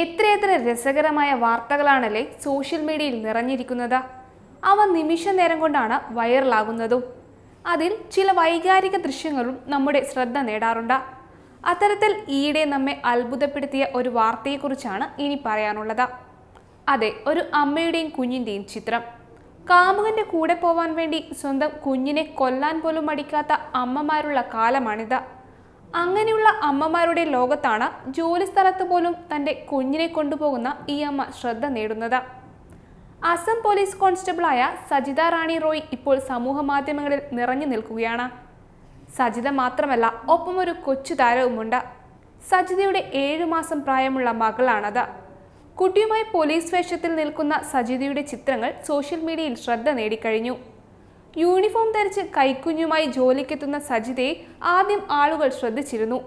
എത്രയെത്ര രസകരമായ വാർത്തകളാണല്ലേ സോഷ്യൽ മീഡിയയിൽ നിറഞ്ഞിരിക്കുന്നത് അവ നിമിഷ നേരം കൊണ്ടാണ് വൈറലാകുന്നതും അതിൽ ചില വൈകാരിക ദൃശ്യങ്ങളും നമ്മുടെ ശ്രദ്ധ നേടാറുണ്ട് അത്തരത്തിൽ ഈയിടെ നമ്മെ അത്ഭുതപ്പെടുത്തിയ ഒരു വാർത്തയെക്കുറിച്ചാണ് ഇനി പറയാനുള്ളത് അതെ ഒരു അമ്മയുടെയും കുഞ്ഞിൻ്റെയും ചിത്രം കാമുകൻ്റെ കൂടെ പോവാൻ വേണ്ടി സ്വന്തം കുഞ്ഞിനെ കൊല്ലാൻ പോലും മടിക്കാത്ത അമ്മമാരുള്ള കാലമാണിത് അങ്ങനെയുള്ള അമ്മമാരുടെ ലോകത്താണ് ജോലിസ്ഥലത്ത് പോലും തൻ്റെ കുഞ്ഞിനെ കൊണ്ടുപോകുന്ന ഈ അമ്മ ശ്രദ്ധ നേടുന്നത് അസം പോലീസ് കോൺസ്റ്റബിളായ സജിത റാണി റോയ് ഇപ്പോൾ സമൂഹ മാധ്യമങ്ങളിൽ നിറഞ്ഞു നിൽക്കുകയാണ് സജിത മാത്രമല്ല ഒപ്പം ഒരു കൊച്ചു താരവുമുണ്ട് സജിതയുടെ ഏഴു മാസം പ്രായമുള്ള മകളാണത് കുട്ടിയുമായി പോലീസ് വേഷത്തിൽ നിൽക്കുന്ന സജിതയുടെ ചിത്രങ്ങൾ സോഷ്യൽ മീഡിയയിൽ ശ്രദ്ധ നേടിക്കഴിഞ്ഞു യൂണിഫോം ധരിച്ച് കൈക്കുഞ്ഞുമായി ജോലിക്കെത്തുന്ന സജിതയെ ആദ്യം ആളുകൾ ശ്രദ്ധിച്ചിരുന്നു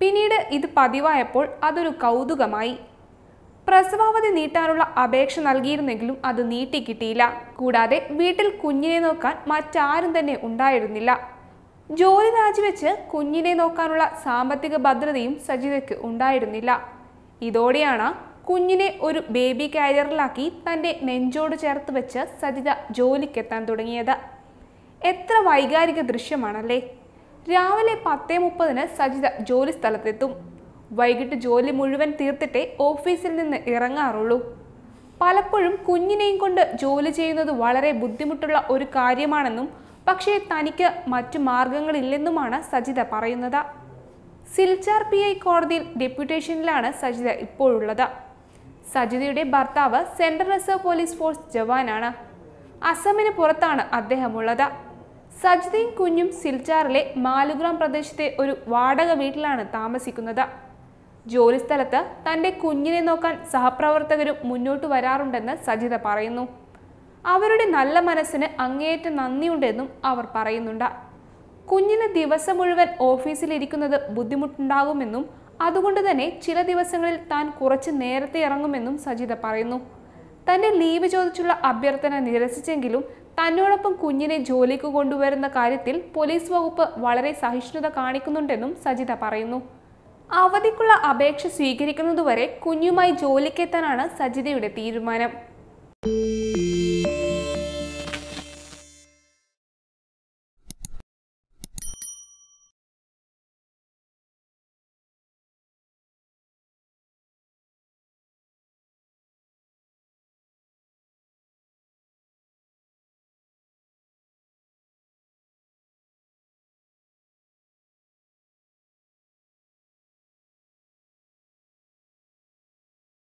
പിന്നീട് ഇത് പതിവായപ്പോൾ അതൊരു കൗതുകമായി പ്രസവാവധി നീട്ടാനുള്ള അപേക്ഷ നൽകിയിരുന്നെങ്കിലും അത് നീട്ടിക്കിട്ടിയില്ല കൂടാതെ വീട്ടിൽ കുഞ്ഞിനെ നോക്കാൻ മറ്റാരും തന്നെ ഉണ്ടായിരുന്നില്ല ജോലി രാജിവെച്ച് കുഞ്ഞിനെ നോക്കാനുള്ള സാമ്പത്തിക ഭദ്രതയും സജിതയ്ക്ക് ഉണ്ടായിരുന്നില്ല ഇതോടെയാണ് കുഞ്ഞിനെ ഒരു ബേബി കാരിയറിലാക്കി തൻ്റെ നെഞ്ചോട് ചേർത്ത് വെച്ച് സജിത ജോലിക്കെത്താൻ തുടങ്ങിയത് എത്ര വൈകാരിക ദൃശ്യമാണല്ലേ രാവിലെ പത്തേ മുപ്പതിന് സജിത ജോലി സ്ഥലത്തെത്തും വൈകിട്ട് ജോലി മുഴുവൻ തീർത്തിട്ടേ ഓഫീസിൽ നിന്ന് ഇറങ്ങാറുള്ളൂ പലപ്പോഴും കുഞ്ഞിനെയും കൊണ്ട് ജോലി ചെയ്യുന്നത് വളരെ ബുദ്ധിമുട്ടുള്ള ഒരു കാര്യമാണെന്നും പക്ഷേ തനിക്ക് മറ്റു മാർഗങ്ങളില്ലെന്നുമാണ് സജിത പറയുന്നത് സിൽചാർ പി ഐ കോടതിയിൽ ഡെപ്യൂട്ടേഷനിലാണ് സജിത ഇപ്പോഴുള്ളത് സജിതയുടെ ഭർത്താവ് സെൻട്രൽ റിസർവ് പോലീസ് ഫോഴ്സ് ജവാനാണ് അസമിന് പുറത്താണ് അദ്ദേഹമുള്ളത് സജ്ദീൻ കുഞ്ഞും സിൽച്ചാറിലെ മാലുഗ്രാം പ്രദേശത്തെ ഒരു വാടക വീട്ടിലാണ് താമസിക്കുന്നത് ജോലിസ്ഥലത്ത് തൻ്റെ കുഞ്ഞിനെ നോക്കാൻ സഹപ്രവർത്തകരും മുന്നോട്ട് വരാറുണ്ടെന്ന് സജിത പറയുന്നു അവരുടെ നല്ല മനസ്സിന് അങ്ങേയറ്റം നന്ദിയുണ്ടെന്നും അവർ പറയുന്നുണ്ട് കുഞ്ഞിന് ദിവസം മുഴുവൻ ഓഫീസിലിരിക്കുന്നത് ബുദ്ധിമുട്ടുണ്ടാകുമെന്നും അതുകൊണ്ട് തന്നെ ചില ദിവസങ്ങളിൽ താൻ കുറച്ച് നേരത്തെ ഇറങ്ങുമെന്നും സജിത പറയുന്നു തൻ്റെ ലീവ് ചോദിച്ചുള്ള അഭ്യർത്ഥന നിരസിച്ചെങ്കിലും തന്നോടൊപ്പം കുഞ്ഞിനെ ജോലിക്ക് കൊണ്ടുവരുന്ന കാര്യത്തിൽ പോലീസ് വകുപ്പ് വളരെ സഹിഷ്ണുത കാണിക്കുന്നുണ്ടെന്നും സജിത പറയുന്നു അവധിക്കുള്ള അപേക്ഷ സ്വീകരിക്കുന്നതുവരെ കുഞ്ഞുമായി ജോലിക്കെത്താനാണ് സജിതയുടെ തീരുമാനം